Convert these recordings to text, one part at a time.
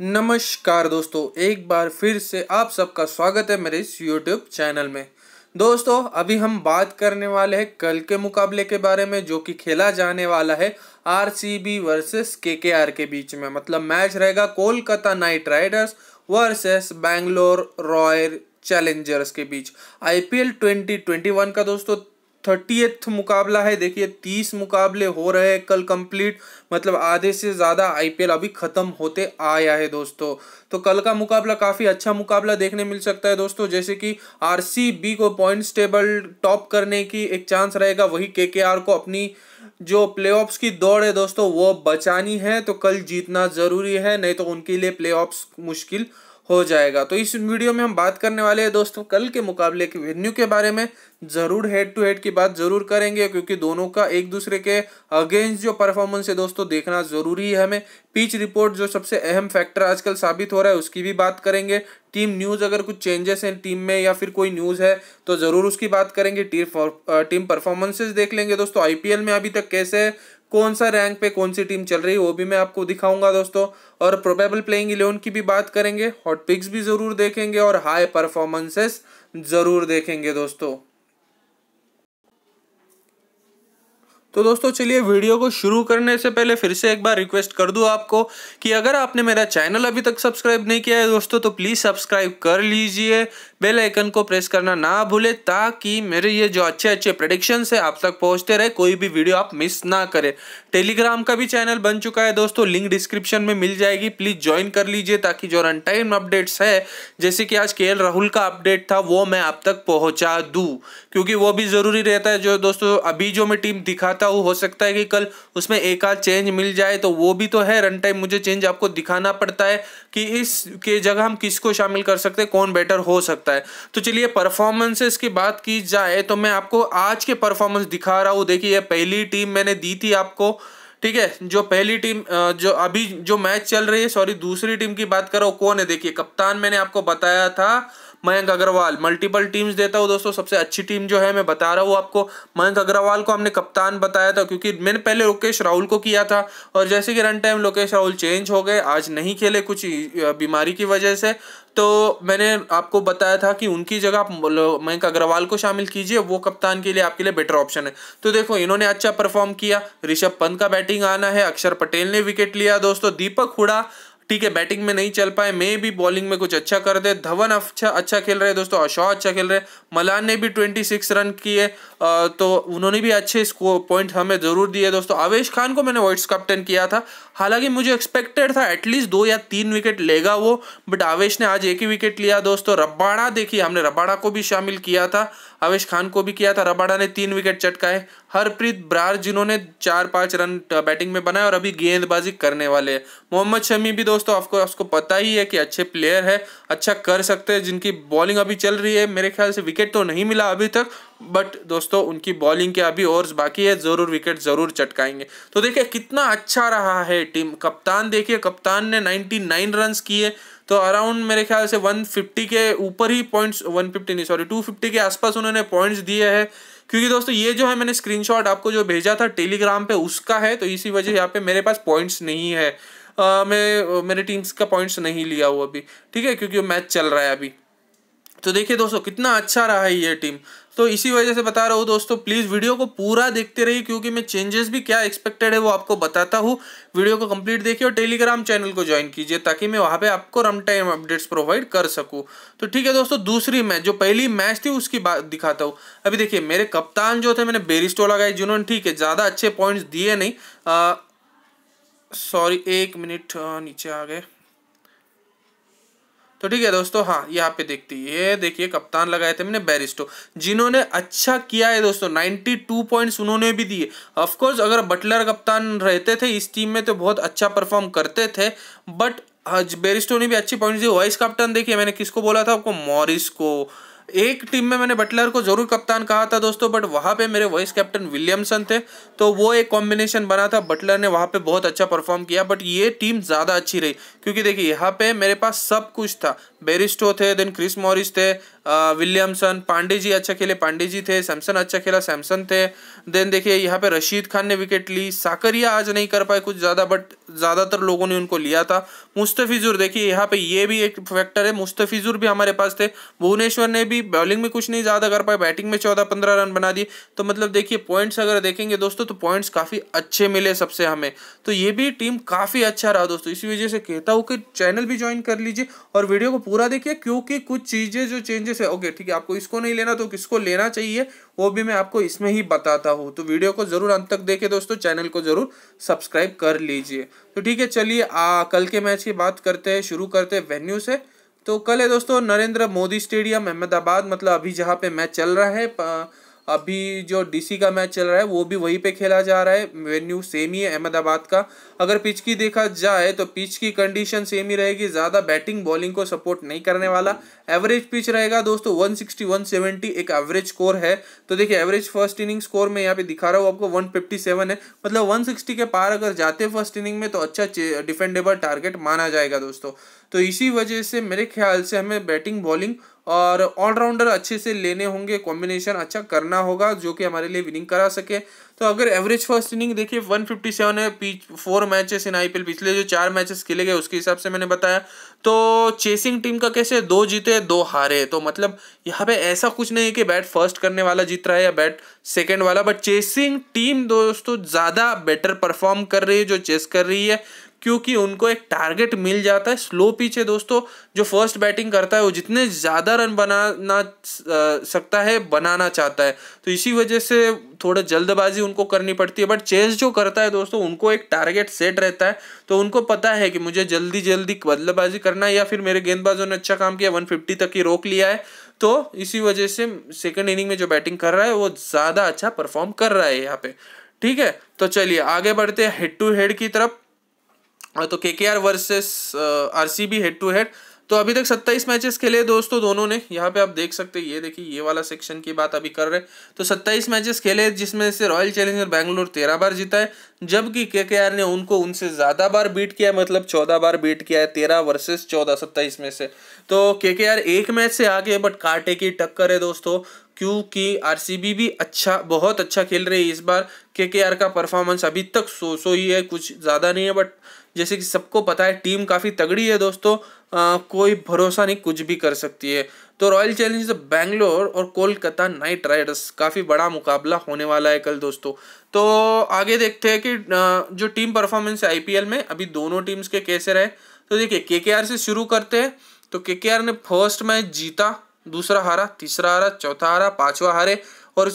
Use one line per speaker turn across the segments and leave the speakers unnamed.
नमस्कार दोस्तों एक बार फिर से आप सबका स्वागत है मेरे इस यूट्यूब चैनल में दोस्तों अभी हम बात करने वाले हैं कल के मुकाबले के बारे में जो कि खेला जाने वाला है आर सी बी वर्सेस के के आर के बीच में मतलब मैच रहेगा Kolkata Knight Riders versus Bangalore Royal Challengers के बीच आईपीएल 2021 का दोस्तों थर्टीएथ मुकाबला है देखिए तीस मुकाबले हो रहे हैं कल कंप्लीट मतलब आधे से ज़्यादा आईपीएल अभी ख़त्म होते आया है दोस्तों तो कल का मुकाबला काफ़ी अच्छा मुकाबला देखने मिल सकता है दोस्तों जैसे कि आरसीबी को पॉइंट्स टेबल टॉप करने की एक चांस रहेगा वही के को अपनी जो प्ले की दौड़ है दोस्तों वो बचानी है तो कल जीतना ज़रूरी है नहीं तो उनके लिए प्ले मुश्किल हो जाएगा तो इस वीडियो में हम बात करने वाले हैं दोस्तों कल के मुकाबले के वेन्यू के बारे में ज़रूर हेड टू हेड की बात ज़रूर करेंगे क्योंकि दोनों का एक दूसरे के अगेंस्ट जो परफॉर्मेंस है दोस्तों देखना ज़रूरी है हमें पिच रिपोर्ट जो सबसे अहम फैक्टर आजकल साबित हो रहा है उसकी भी बात करेंगे टीम न्यूज़ अगर कुछ चेंजेस हैं टीम में या फिर कोई न्यूज़ है तो ज़रूर उसकी बात करेंगे टीम परफॉर्मेंसेज देख लेंगे दोस्तों आईपीएल में अभी तक कैसे कौन सा रैंक पे कौन सी टीम चल रही है वो भी मैं आपको दिखाऊंगा दोस्तों और प्रोबेबल प्लेइंग इलेवन की भी बात करेंगे हॉट पिक्स भी ज़रूर देखेंगे और हाई परफॉर्मेंसेस ज़रूर देखेंगे दोस्तों तो दोस्तों चलिए वीडियो को शुरू करने से पहले फिर से एक बार रिक्वेस्ट कर दूं आपको कि अगर आपने मेरा चैनल अभी तक सब्सक्राइब नहीं किया है दोस्तों तो प्लीज़ सब्सक्राइब कर लीजिए बेल आइकन को प्रेस करना ना भूले ताकि मेरे ये जो अच्छे अच्छे प्रडिक्शन है आप तक पहुंचते रहे कोई भी वीडियो आप मिस ना करें टेलीग्राम का भी चैनल बन चुका है दोस्तों लिंक डिस्क्रिप्शन में मिल जाएगी प्लीज़ ज्वाइन कर लीजिए ताकि जो रन टाइम अपडेट्स है जैसे कि आज के राहुल का अपडेट था वो मैं आप तक पहुँचा दूँ क्योंकि वो भी ज़रूरी रहता है जो दोस्तों अभी जो मैं टीम दिखाता हूँ हो सकता है कि कल उसमें एक आध चेंज मिल जाए तो वो भी तो है रन टाइम मुझे चेंज आपको दिखाना पड़ता है कि इसके जगह हम किसको शामिल कर सकते हैं कौन बेटर हो सकता है है तो चलिए परफॉर्मेंसेस की बात की जाए तो मैं आपको आज के परफॉर्मेंस दिखा रहा हूँ देखिए पहली टीम मैंने दी थी आपको ठीक है जो पहली टीम जो अभी जो मैच चल रही है सॉरी दूसरी टीम की बात करो कौन है देखिए कप्तान मैंने आपको बताया था मयंक अग्रवाल मल्टीपल टीम्स देता हूँ दोस्तों सबसे अच्छी टीम जो है मैं बता रहा हूँ आपको मयंक अग्रवाल को हमने कप्तान बताया था क्योंकि मैंने पहले लोकेश राहुल को किया था और जैसे कि run time Lokesh Rahul change हो गए आज नहीं खेले कुछ बीमारी की वजह से तो मैंने आपको बताया था कि उनकी जगह आप मयंक अग्रवाल को शामिल कीजिए वो कप्तान के लिए आपके लिए बेटर ऑप्शन है तो देखो इन्होंने अच्छा परफॉर्म किया ऋषभ पंत का बैटिंग आना है अक्षर पटेल ने विकेट लिया दोस्तों दीपक हुड़ा ठीक है बैटिंग में नहीं चल पाए मे भी बॉलिंग में कुछ अच्छा कर दे धवन अच्छा अच्छा खेल रहे दोस्तों अशोक अच्छा खेल रहे मलान ने भी ट्वेंटी सिक्स रन किए तो उन्होंने भी अच्छे पॉइंट हमें ज़रूर दिए दोस्तों आवेश खान को मैंने वाइस कैप्टन किया था हालांकि मुझे एक्सपेक्टेड था एटलीस्ट दो या तीन विकेट लेगा वो बट आवेश ने आज एक ही विकेट लिया दोस्तों रबाड़ा देखिए हमने रबाड़ा को भी शामिल किया था आवेश खान को भी किया था रबाड़ा ने तीन विकेट चटकाए हरप्रीत ब्रार जिन्होंने चार पाँच रन बैटिंग में बनाए और अभी गेंदबाजी करने वाले हैं मोहम्मद शमी भी दोस्तों आपको उसको पता ही है कि अच्छे प्लेयर है अच्छा कर सकते हैं जिनकी बॉलिंग अभी चल रही है मेरे ख्याल से विकेट तो नहीं मिला अभी तक बट दोस्तों उनकी बॉलिंग के अभी ओवर्स बाकी है ज़रूर विकेट ज़रूर चटकाएंगे तो देखिए कितना अच्छा रहा है टीम कप्तान देखिए कप्तान ने 99 रन्स किए तो अराउंड मेरे ख्याल से 150 के ऊपर ही पॉइंट्स 150 नहीं सॉरी 250 के आसपास उन्होंने पॉइंट्स दिए हैं क्योंकि दोस्तों ये जो है मैंने स्क्रीनशॉट आपको जो भेजा था टेलीग्राम पे उसका है तो इसी वजह यहाँ पे मेरे पास पॉइंट्स नहीं है आ, मैं मेरे टीम्स का पॉइंट्स नहीं लिया हुआ अभी ठीक है क्योंकि मैच चल रहा है अभी तो देखिए दोस्तों कितना अच्छा रहा है ये टीम तो इसी वजह से बता रहा हूँ दोस्तों प्लीज़ वीडियो को पूरा देखते रहिए क्योंकि मैं चेंजेस भी क्या एक्सपेक्टेड है वो आपको बताता हूँ वीडियो को कंप्लीट देखिए और टेलीग्राम चैनल को ज्वाइन कीजिए ताकि मैं वहाँ पे आपको रम टाइम अपडेट्स प्रोवाइड कर सकूँ तो ठीक है दोस्तों दूसरी मैच जो पहली मैच थी उसकी बात दिखाता हूँ अभी देखिए मेरे कप्तान जो थे मैंने बेरिस्टो लगाए जिन्होंने ठीक है ज़्यादा अच्छे पॉइंट्स दिए नहीं सॉरी एक मिनट नीचे आ गए तो ठीक है दोस्तों हाँ यहाँ पे देखते ये देखिए कप्तान लगाए थे मैंने बैरिस्टो जिन्होंने अच्छा किया है दोस्तों 92 पॉइंट्स उन्होंने भी दिए ऑफकोर्स अगर बटलर कप्तान रहते थे इस टीम में तो बहुत अच्छा परफॉर्म करते थे बट बेरिस्टो ने भी अच्छी पॉइंट्स दी वाइस कैप्टन देखिए मैंने किसको बोला था आपको मॉरिस को एक टीम में मैंने बटलर को जरूर कप्तान कहा था दोस्तों बट वहाँ पे मेरे वाइस कैप्टन विलियमसन थे तो वो एक कॉम्बिनेशन बना था बटलर ने वहाँ पे बहुत अच्छा परफॉर्म किया बट ये टीम ज़्यादा अच्छी रही क्योंकि देखिए यहाँ पे मेरे पास सब कुछ था बेरिस्टो थे देन क्रिस मॉरिस थे विलियमसन पांडे जी अच्छा खेले पांडे जी थे सैमसन अच्छा खेला सैमसन थे देन देखिए यहाँ पे रशीद खान ने विकेट ली साकरिया आज नहीं कर पाए कुछ ज़्यादा बट ज़्यादातर लोगों ने उनको लिया था मुस्तफिजुर देखिए यहाँ पे ये भी एक फैक्टर है मुस्तफिजुर भी हमारे पास थे भुवनेश्वर ने भी बॉलिंग में कुछ नहीं ज़्यादा कर पाए बैटिंग में चौदह पंद्रह रन बना दिए तो मतलब देखिए पॉइंट्स अगर देखेंगे दोस्तों तो पॉइंट्स काफ़ी अच्छे मिले सबसे हमें तो ये भी टीम काफ़ी अच्छा रहा दोस्तों इसी वजह से कहता हूँ कि चैनल भी ज्वाइन कर लीजिए और वीडियो को पूरा देखिए क्योंकि कुछ चीज़ें जो चेंजेस है ओके ठीक है आपको इसको नहीं लेना तो किसको लेना चाहिए वो भी मैं आपको इसमें ही बताता हूँ तो वीडियो को ज़रूर अंत तक देखे दोस्तों चैनल को ज़रूर सब्सक्राइब कर लीजिए तो ठीक है चलिए कल के मैच की बात करते हैं शुरू करते हैं वेन्यू से तो कल है दोस्तों नरेंद्र मोदी स्टेडियम अहमदाबाद मतलब अभी जहाँ पे मैच चल रहा है अभी जो डीसी का मैच चल रहा है वो भी वहीं पे खेला जा रहा है वेन्यू सेम ही है अहमदाबाद का अगर पिच की देखा जाए तो पिच की कंडीशन सेम ही रहेगी ज़्यादा बैटिंग बॉलिंग को सपोर्ट नहीं करने वाला एवरेज पिच रहेगा दोस्तों 160 170 एक एवरेज स्कोर है तो देखिए एवरेज फर्स्ट इनिंग स्कोर में यहाँ पे दिखा रहा हूँ आपको वन है मतलब वन के पार अगर जाते फर्स्ट इनिंग में तो अच्छा डिफेंडेबल टारगेट माना जाएगा दोस्तों तो इसी वजह से मेरे ख्याल से हमें बैटिंग बॉलिंग और ऑलराउंडर अच्छे से लेने होंगे कॉम्बिनेशन अच्छा करना होगा जो कि हमारे लिए विनिंग करा सके तो अगर एवरेज फर्स्ट इनिंग देखिए 157 है pitch four matches in IPL पिछले जो चार मैचेस खेले गए उसके हिसाब से मैंने बताया तो चेसिंग टीम का कैसे दो जीते दो हारे तो मतलब यहाँ पे ऐसा कुछ नहीं है कि बैट फर्स्ट करने वाला जीत रहा है या बैट सेकेंड वाला बट चेसिंग टीम दोस्तों ज़्यादा बेटर परफॉर्म कर रही है जो चेस कर रही है क्योंकि उनको एक टारगेट मिल जाता है स्लो पीछे दोस्तों जो फर्स्ट बैटिंग करता है वो जितने ज़्यादा रन बनाना सकता है बनाना चाहता है तो इसी वजह से थोड़ा जल्दबाजी उनको करनी पड़ती है बट चेस जो करता है दोस्तों उनको एक टारगेट सेट रहता है तो उनको पता है कि मुझे जल्दी जल्दी बल्लेबाजी करना है या फिर मेरे गेंदबाजों ने अच्छा काम किया वन तक ही रोक लिया है तो इसी वजह से सेकेंड इनिंग में जो बैटिंग कर रहा है वो ज़्यादा अच्छा परफॉर्म कर रहा है यहाँ पे ठीक है तो चलिए आगे बढ़ते हैं हेड टू हेड की तरफ हाँ, तो K K R versus R C B head to head तो अभी तक 27 मैचेस खेले दोस्तों दोनों ने यहाँ पे आप देख सकते हैं ये देखिए ये वाला सेक्शन की बात अभी कर रहे तो 27 मैचेस खेले जिसमें से रॉयल चैलेंजर बैंगलोर तेरह बार जीता है जबकि के ने उनको उनसे ज़्यादा बार बीट किया है मतलब चौदह बार बीट किया है तेरह वर्सेस चौदह सत्ताईस में से तो के के आर एक मैच से आगे बट कांटे की टक्कर है दोस्तों क्योंकि बी भी अच्छा बहुत अच्छा खेल रही है इस बार के के आर का परफॉर्मेंस अभी तक सो सो ही है कुछ ज़्यादा नहीं है बट जैसे कि सबको पता है टीम काफ़ी तगड़ी है दोस्तों आ, कोई भरोसा नहीं कुछ भी कर सकती है तो रॉयल चैलेंजर्स बैंगलोर और कोलकाता नाइट राइडर्स काफ़ी बड़ा मुकाबला होने वाला है कल दोस्तों तो आगे देखते हैं कि जो टीम परफॉर्मेंस है आईपीएल में अभी दोनों टीम्स के कैसे रहे तो देखिए के से शुरू करते हैं तो के ने फर्स्ट मैच जीता दूसरा हारा तीसरा हारा चौथा हारा पांचवा हारे और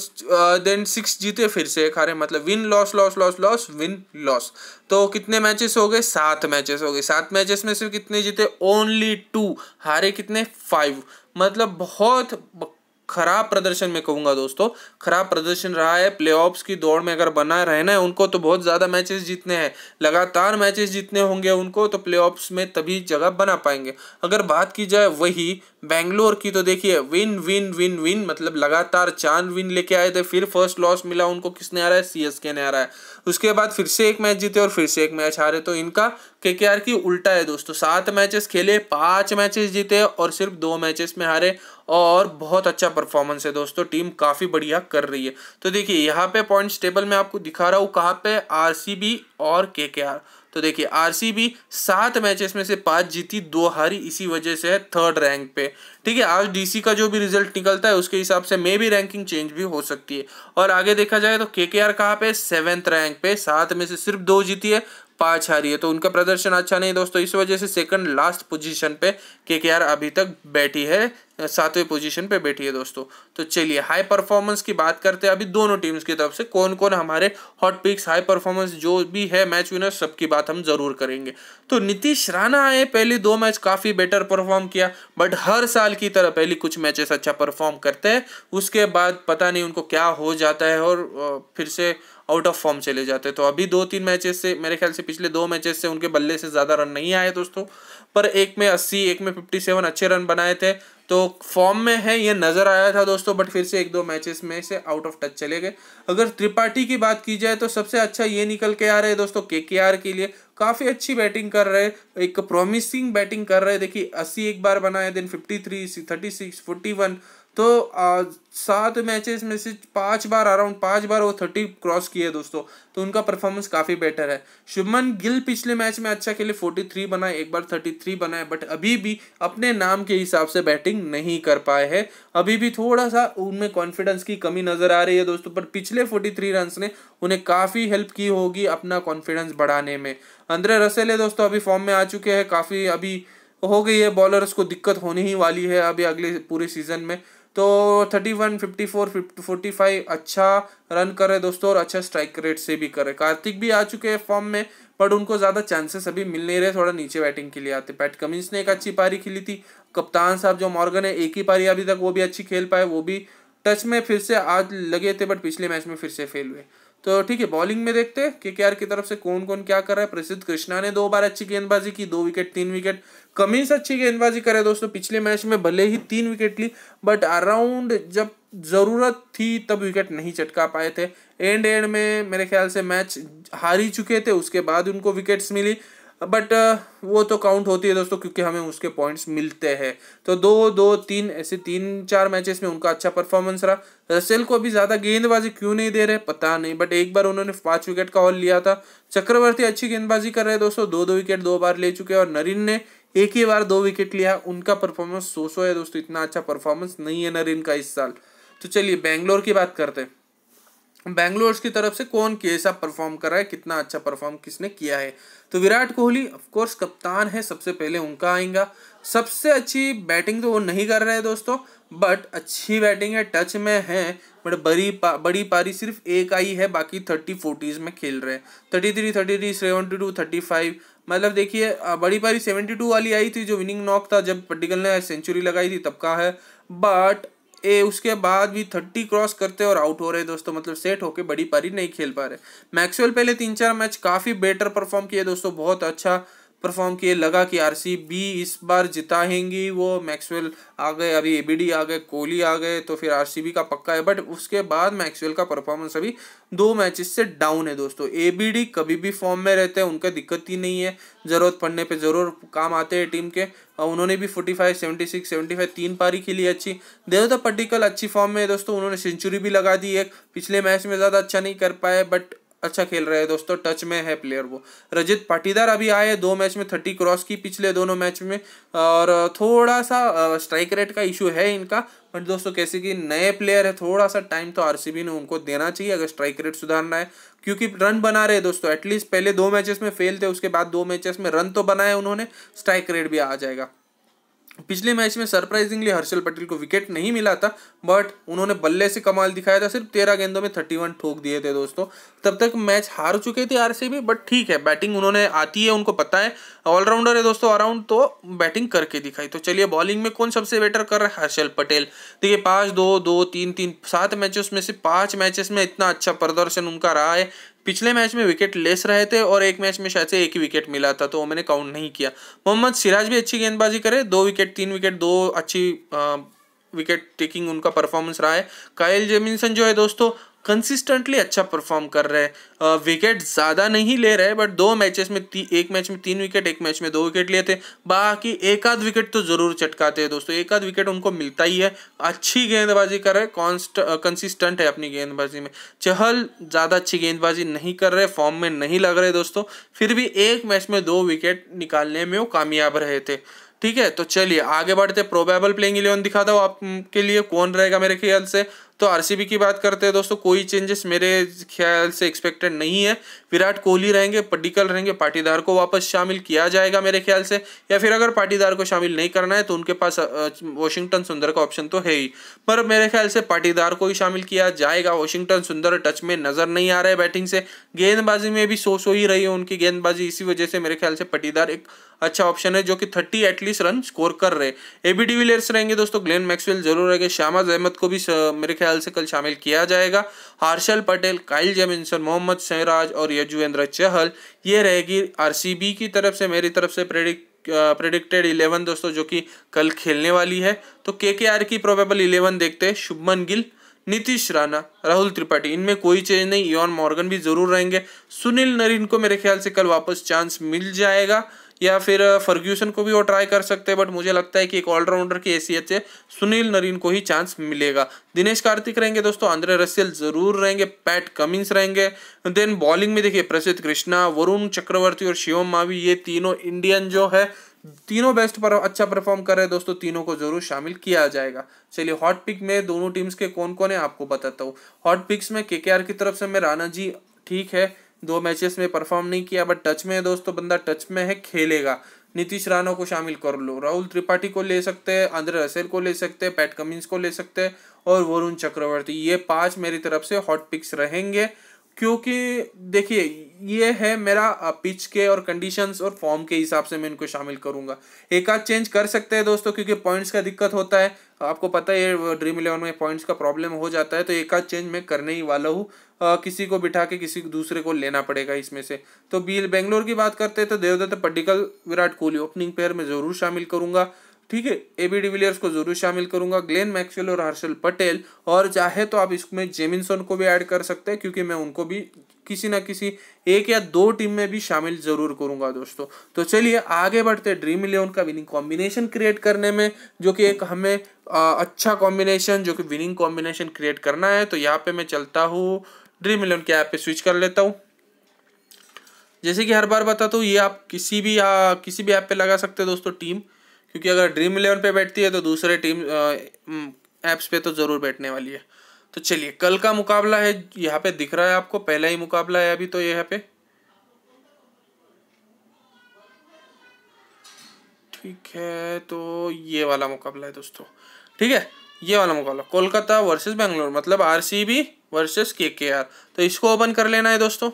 देन सिक्स जीते फिर से एक हारे मतलब win loss loss loss loss win loss तो कितने मैचेस हो गए सात मैचेस हो गए सात मैचेस में सिर्फ कितने जीते ओनली टू हारे कितने फाइव मतलब बहुत खराब प्रदर्शन में कहूंगा दोस्तों खराब प्रदर्शन रहा है प्ले की दौड़ में अगर बना रहना है उनको तो बहुत ज़्यादा मैचेस जीतने हैं लगातार मैचेस जीतने होंगे उनको तो प्ले में तभी जगह बना पाएंगे अगर बात की जाए वही बेंगलोर की तो देखिए विन विन विन विन मतलब लगातार चार विन लेके आए थे फिर फर्स्ट लॉस मिला उनको किसने आ रहा है सीएसके ने आ रहा है उसके बाद फिर से एक मैच जीते और फिर से एक मैच हारे तो इनका के की उल्टा है दोस्तों सात मैचेस खेले पांच मैचेस जीते और सिर्फ दो मैचेस में हारे और बहुत अच्छा परफॉर्मेंस है दोस्तों टीम काफ़ी बढ़िया कर रही है तो देखिए यहाँ पे पॉइंट्स टेबल में आपको दिखा रहा हूँ कहाँ पे आरसीबी और के तो देखिए आरसीबी सात मैचेस में से पांच जीती दो हारी इसी वजह से है थर्ड रैंक पे ठीक है आज डीसी का जो भी रिजल्ट निकलता है उसके हिसाब से मे भी रैंकिंग चेंज भी हो सकती है और आगे देखा जाए तो के के आर कहाँ पे सेवेंथ रैंक पे सात में से सिर्फ दो जीती है पांच हारी है तो उनका प्रदर्शन अच्छा नहीं दोस्तों इस वजह से सेकंड लास्ट पोजीशन पे के के आर अभी तक बैठी है सातवें पोजीशन पे बैठी है दोस्तों तो चलिए हाई परफॉर्मेंस की बात करते हैं अभी दोनों टीम्स की तरफ से कौन कौन हमारे हॉट पिक्स हाई परफॉर्मेंस जो भी है मैच विनर सबकी बात हम जरूर करेंगे तो नीतीश राणा आए पहले दो मैच काफ़ी बेटर परफॉर्म किया बट हर साल की तरह पहले कुछ मैचेस अच्छा परफॉर्म करते हैं उसके बाद पता नहीं उनको क्या हो जाता है और फिर से आउट ऑफ फॉर्म चले जाते तो अभी दो तीन मैचेस से मेरे ख्याल से पिछले दो मैचेस से उनके बल्ले से ज़्यादा रन नहीं आए दोस्तों पर एक में अस्सी एक में फिफ्टी सेवन अच्छे रन बनाए थे तो फॉर्म में है ये नज़र आया था दोस्तों बट फिर से एक दो मैचेस में से आउट ऑफ टच चले गए अगर त्रिपाठी की बात की जाए तो सबसे अच्छा ये निकल के आ रहे हैं दोस्तों के के लिए काफ़ी अच्छी बैटिंग कर रहे एक प्रोमिसिंग बैटिंग कर रहे देखिए अस्सी एक बार बनाए then fifty three thirty six forty one तो सात मैचेस में से पांच बार अराउंड पांच बार वो थर्टी क्रॉस किए दोस्तों तो उनका परफॉर्मेंस काफ़ी बेटर है शुभमन गिल पिछले मैच में अच्छा खेले फोर्टी थ्री बनाए एक बार थर्टी थ्री बनाए बट अभी भी अपने नाम के हिसाब से बैटिंग नहीं कर पाए हैं अभी भी थोड़ा सा उनमें कॉन्फिडेंस की कमी नज़र आ रही है दोस्तों पर पिछले फोर्टी थ्री रन ने उन्हें काफ़ी हेल्प की होगी अपना कॉन्फिडेंस बढ़ाने में अंद्रे रसेले दोस्तों अभी फॉर्म में आ चुके हैं काफ़ी अभी हो गई है बॉलर्स को दिक्कत होने ही वाली है अभी अगले पूरे सीजन में तो thirty one fifty four forty five अच्छा रन कर रहे दोस्तों और अच्छा स्ट्राइक रेट से भी कर रहे कार्तिक भी आ चुके हैं फॉर्म में बट उनको ज़्यादा चांसेस अभी मिल नहीं रहे थोड़ा नीचे बैटिंग के लिए आते पैट कमिंस ने एक अच्छी पारी खेली थी कप्तान साहब जो मॉर्गन है एक ही पारी अभी तक वो भी अच्छी खेल पाए वो भी टच में फिर से आज लगे थे बट पिछले मैच में फिर से फेल हुए तो ठीक है बॉलिंग में देखते हैं के की तरफ से कौन कौन क्या कर रहा है प्रसिद्ध कृष्णा ने दो बार अच्छी गेंदबाजी की दो विकेट तीन विकेट कमिंस अच्छी गेंदबाजी करे दोस्तों पिछले मैच में भले ही तीन विकेट ली बट अराउंड जब ज़रूरत थी तब विकेट नहीं चटका पाए थे एंड एंड में मेरे ख्याल से मैच हार ही चुके थे उसके बाद उनको विकेट्स मिली बट uh, वो तो काउंट होती है दोस्तों क्योंकि हमें उसके पॉइंट्स मिलते हैं तो दो दो तीन ऐसे तीन चार मैचेस में उनका अच्छा परफॉर्मेंस रहा रसेल को अभी ज़्यादा गेंदबाजी क्यों नहीं दे रहे पता नहीं बट एक बार उन्होंने पाँच विकेट का हॉल लिया था चक्रवर्ती अच्छी गेंदबाजी कर रहे हैं दोस्तों दो दो विकेट दो बार ले चुके हैं और नरिन ने एक ही बार दो विकेट लिया उनका परफॉर्मेंस सो सो है दोस्तों इतना अच्छा परफॉर्मेंस नहीं है नरिन का इस साल तो चलिए बैंगलोर की बात करते हैं बैंगलोर की तरफ से कौन कैसा परफॉर्म कर रहा है कितना अच्छा परफॉर्म किसने किया है तो विराट कोहली ऑफकोर्स कप्तान है सबसे पहले उनका आएगा सबसे अच्छी बैटिंग तो वो नहीं कर रहे हैं दोस्तों बट अच्छी बैटिंग है टच में है बट बड़ी पा, बड़ी पारी सिर्फ एक आई है बाकी थर्टी फोर्टीज़ में खेल रहे हैं thirty three thirty three seventy two thirty five मतलब देखिए बड़ी पारी सेवेंटी टू वाली आई थी जो विनिंग नॉक था जब पट्टिकल ने सेंचुरी लगाई थी तब का है बट ए उसके बाद भी थर्टी क्रॉस करते और आउट हो रहे दोस्तों मतलब सेट होके बड़ी पारी नहीं खेल पा रहे मैक्सवेल पहले तीन चार मैच काफ़ी बेटर परफॉर्म किए दोस्तों बहुत अच्छा परफॉर्म किए लगा कि बी इस बार जिताएंगी वो मैक्सवेल आ गए अभी ए आ गए कोहली आ गए तो फिर आर का पक्का है बट उसके बाद मैक्सवेल का परफॉर्मेंस अभी दो मैचेस से डाउन है दोस्तों ए कभी भी फॉर्म में रहते हैं उनका दिक्कत ही नहीं है ज़रूरत पड़ने पे ज़रूर काम आते हैं टीम के और उन्होंने भी forty five seventy six seventy five तीन पारी खेली अच्छी देवता तो पट्टिकल अच्छी फॉर्म में दोस्तों उन्होंने सेंचुरी भी लगा दी एक पिछले मैच में ज़्यादा अच्छा नहीं कर पाए बट अच्छा खेल रहे हैं दोस्तों टच में है प्लेयर वो रजित पाटीदार अभी आए दो मैच में थर्टी क्रॉस की पिछले दोनों मैच में और थोड़ा सा स्ट्राइक रेट का इशू है इनका बट दोस्तों कैसे कि नए प्लेयर है थोड़ा सा टाइम तो आरसीबी ने उनको देना चाहिए अगर स्ट्राइक रेट सुधारना है क्योंकि रन बना रहे दोस्तों एटलीस्ट पहले दो मैचेस में फेल थे उसके बाद दो मैचेस में रन तो बनाए उन्होंने स्ट्राइक रेट भी आ जाएगा पिछले मैच में सरप्राइजिंगली हर्षल पटेल को विकेट नहीं मिला था बट उन्होंने बल्ले से कमाल दिखाया था सिर्फ तेरह गेंदों में थर्टी वन ठोक दिए थे दोस्तों तब तक मैच हार चुके थे आर सी बट ठीक है बैटिंग उन्होंने आती है उनको पता है ऑलराउंडर है दोस्तों अराउंड तो बैटिंग करके दिखाई तो चलिए बॉलिंग में कौन सबसे बेटर कर रहा है हर्षल पटेल देखिए पाँच दो दो तीन तीन सात मैचेस में से पाँच मैचेस में इतना अच्छा प्रदर्शन उनका रहा है पिछले मैच में विकेट लेस रहे थे और एक मैच में शायद से एक ही विकेट मिला था तो वो मैंने काउंट नहीं किया मोहम्मद सिराज भी अच्छी गेंदबाजी करे दो विकेट तीन विकेट दो अच्छी आ, विकेट टेकिंग उनका परफॉर्मेंस रहा है कायल जेमिनसन जो है दोस्तों कंसिस्टेंटली अच्छा परफॉर्म कर रहे हैं विकेट ज़्यादा नहीं ले रहे बट दो मैचेस में ती, एक मैच में तीन विकेट एक मैच में दो विकेट लिए थे बाकी एक आध विकेट तो ज़रूर चटकाते हैं दोस्तों एक आध विकेट उनको मिलता ही है अच्छी गेंदबाजी कर रहे कॉन्स्ट कंसिस्टेंट है अपनी गेंदबाजी में चहल ज़्यादा अच्छी गेंदबाजी नहीं कर रहे फॉर्म में नहीं लग रहे दोस्तों फिर भी एक मैच में दो विकेट निकालने में वो कामयाब रहे थे ठीक है तो चलिए आगे बढ़ते प्रोबेबल प्लेइंग इलेवन दिखाता हूँ आपके लिए कौन रहेगा मेरे ख्याल से तो आरसीबी की बात करते हैं दोस्तों कोई चेंजेस मेरे ख्याल से एक्सपेक्टेड नहीं है विराट कोहली रहेंगे पड्डिकल रहेंगे पाटीदार को वापस शामिल किया जाएगा मेरे ख्याल से या फिर अगर पाटीदार को शामिल नहीं करना है तो उनके पास वॉशिंगटन सुंदर का ऑप्शन तो है ही पर मेरे ख्याल से पाटीदार को ही शामिल किया जाएगा वॉशिंगटन सुंदर टच में नजर नहीं आ रहा है बैटिंग से गेंदबाजी में भी सो सो ही रही है उनकी गेंदबाजी इसी वजह से मेरे ख्याल से पटीदार एक अच्छा ऑप्शन है जो कि थर्टी एटलीस्ट रन स्कोर कर रहे ए बी डिविलियर्स रहेंगे दोस्तों ग्लेन मैक्सवेल जरूर रहेंगे श्यामा अहमद को भी मेरे ख्याल से कल शामिल किया जाएगा हार्शल पटेल काइल जेमिनसन मोहम्मद सहराज और यजुवेंद्र चहल ये रहेगी आर की तरफ से मेरी तरफ से प्रेडिक प्रेडिक्टेड इलेवन दोस्तों जो कि कल खेलने वाली है तो के के आर की प्रोबेबल इलेवन देखते हैं शुभमन गिल नीतीश राणा राहुल त्रिपाठी इनमें कोई चेंज नहीं यौन मॉर्गन भी जरूर रहेंगे सुनील नरीन को मेरे ख्याल से कल वापस चांस मिल जाएगा या फिर फर्ग्यूसन को भी वो ट्राई कर सकते हैं बट मुझे लगता है कि एक ऑलराउंडर की ऐसी से सुनील नरीन को ही चांस मिलेगा दिनेश कार्तिक रहेंगे दोस्तों आंद्रे रसेल जरूर रहेंगे पैट कमिंस रहेंगे देन बॉलिंग में देखिए प्रसिद्ध कृष्णा वरुण चक्रवर्ती और शिवम मावी ये तीनों इंडियन जो है तीनों बेस्ट पर अच्छा परफॉर्म कर रहे हैं दोस्तों तीनों को जरूर शामिल किया जाएगा चलिए हॉट पिक में दोनों टीम्स के कौन कौन है आपको बताता हूँ हॉट पिक्स में के की तरफ से मैं राणा जी ठीक है दो मैचेस में परफॉर्म नहीं किया बट टच में है दोस्तों बंदा टच में है खेलेगा नीतीश राणा को शामिल कर लो राहुल त्रिपाठी को ले सकते हैं आंध्र रसेल को ले सकते हैं पैट कमिंस को ले सकते हैं और वरुण चक्रवर्ती ये पांच मेरी तरफ से हॉट पिक्स रहेंगे क्योंकि देखिए ये है मेरा पिच के और कंडीशंस और फॉर्म के हिसाब से मैं इनको शामिल करूंगा एक आध चेंज कर सकते हैं दोस्तों क्योंकि पॉइंट्स का दिक्कत होता है आपको पता है ड्रीम इलेवन में पॉइंट्स का प्रॉब्लम हो जाता है तो एक आध चेंज मैं करने ही वाला हूँ किसी को बिठा के किसी दूसरे को लेना पड़ेगा इसमें से तो बी बेंगलोर की बात करते हैं तो देवदत्त पड्डिकल विराट कोहली ओपनिंग पेयर में ज़रूर शामिल करूंगा ठीक है ए बी डिविलियर्स को जरूर शामिल करूंगा ग्लेन मैक्सवेल और हर्षल पटेल और चाहे तो आप इसमें जेमिनसन को भी ऐड कर सकते हैं क्योंकि मैं उनको भी किसी ना किसी एक या दो टीम में भी शामिल जरूर करूंगा दोस्तों तो चलिए आगे बढ़ते ड्रीम इलेवन का विनिंग कॉम्बिनेशन क्रिएट करने में जो कि एक हमें आ, अच्छा कॉम्बिनेशन जो कि विनिंग कॉम्बिनेशन क्रिएट करना है तो यहाँ पे मैं चलता हूँ ड्रीम इलेवन के ऐप पे स्विच कर लेता हूँ जैसे कि हर बार बताता हूँ ये आप किसी भी आ, किसी भी ऐप पे लगा सकते हैं दोस्तों टीम क्योंकि अगर ड्रीम इलेवन पे बैठती है तो दूसरे टीम ऐप्स पे तो ज़रूर बैठने वाली है तो चलिए कल का मुकाबला है यहाँ पे दिख रहा है आपको पहला ही मुकाबला है अभी तो यहाँ पे ठीक है तो ये वाला मुकाबला है दोस्तों ठीक है ये वाला मुकाबला कोलकाता वर्सेस बेंगलोर मतलब आरसीबी वर्सेस केकेआर तो इसको ओपन कर लेना है दोस्तों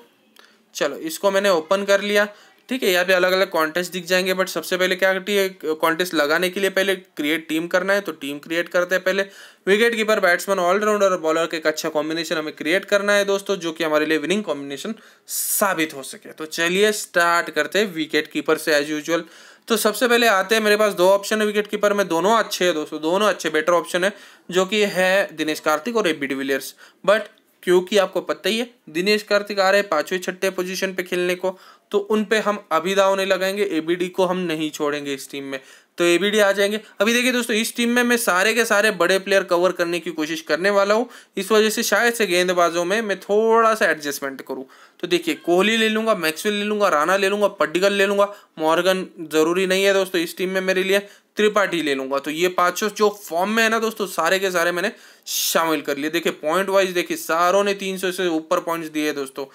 चलो इसको मैंने ओपन कर लिया ठीक है यहाँ पे अलग अलग कॉन्टेस्ट दिख जाएंगे बट सबसे पहले क्या करती है कॉन्टेस्ट लगाने के लिए पहले क्रिएट टीम करना है तो टीम क्रिएट करते हैं पहले विकेट कीपर बैट्समैन ऑलराउंडर और बॉलर का एक अच्छा कॉम्बिनेशन हमें क्रिएट करना है दोस्तों जो कि हमारे लिए विनिंग कॉम्बिनेशन साबित हो सके तो चलिए स्टार्ट करते हैं विकेट कीपर से एज यूजल तो सबसे पहले आते हैं मेरे पास दो ऑप्शन है विकेट कीपर में दोनों अच्छे हैं दोस्तों दोनों अच्छे बेटर ऑप्शन है जो कि है दिनेश कार्तिक और ए बी डिविलियर्स बट क्योंकि आपको पता ही है दिनेश कार्तिक आ रहे हैं पांचवें छठे पोजीशन पे खेलने को तो उन पे हम अभी दाव नहीं लगाएंगे एबीडी को हम नहीं छोड़ेंगे इस टीम में तो एबीडी आ जाएंगे अभी देखिए दोस्तों इस टीम में मैं सारे के सारे बड़े प्लेयर कवर करने की कोशिश करने वाला हूँ इस वजह से शायद से गेंदबाजों में मैं थोड़ा सा एडजस्टमेंट करूँ तो देखिए कोहली ले लूँगा मैक्सवेल ले लूँगा राणा ले लूँगा पड्डिगल ले लूँगा मॉर्गन जरूरी नहीं है दोस्तों इस टीम में मेरे लिए त्रिपाठी ले लूँगा तो ये पाँचों जो फॉर्म में है ना दोस्तों सारे के सारे मैंने शामिल कर लिए देखिए पॉइंट वाइज देखिए सारों ने 300 से ऊपर पॉइंट्स दिए दोस्तों